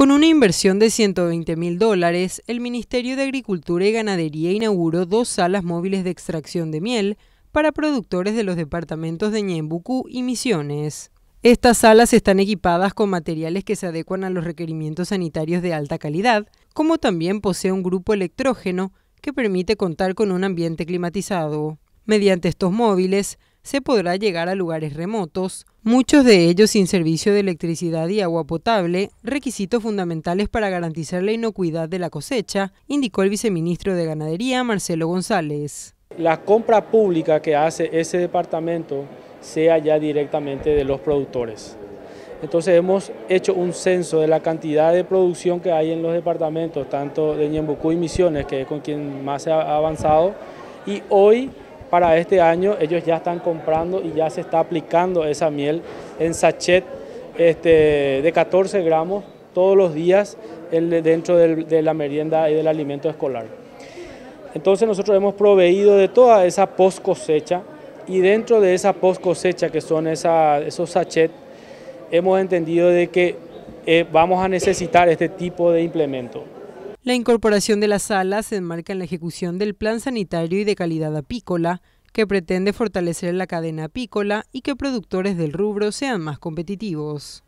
Con una inversión de 120 mil dólares, el Ministerio de Agricultura y Ganadería inauguró dos salas móviles de extracción de miel para productores de los departamentos de Ñembucú y Misiones. Estas salas están equipadas con materiales que se adecuan a los requerimientos sanitarios de alta calidad, como también posee un grupo electrógeno que permite contar con un ambiente climatizado. Mediante estos móviles, se podrá llegar a lugares remotos, muchos de ellos sin servicio de electricidad y agua potable, requisitos fundamentales para garantizar la inocuidad de la cosecha, indicó el viceministro de Ganadería, Marcelo González. La compra pública que hace ese departamento sea ya directamente de los productores. Entonces hemos hecho un censo de la cantidad de producción que hay en los departamentos, tanto de Ñembucú y Misiones, que es con quien más se ha avanzado, y hoy para este año ellos ya están comprando y ya se está aplicando esa miel en sachet este, de 14 gramos todos los días dentro de la merienda y del alimento escolar. Entonces nosotros hemos proveído de toda esa post cosecha y dentro de esa post cosecha que son esos sachet hemos entendido de que eh, vamos a necesitar este tipo de implemento. La incorporación de las alas se enmarca en la ejecución del Plan Sanitario y de Calidad Apícola, que pretende fortalecer la cadena apícola y que productores del rubro sean más competitivos.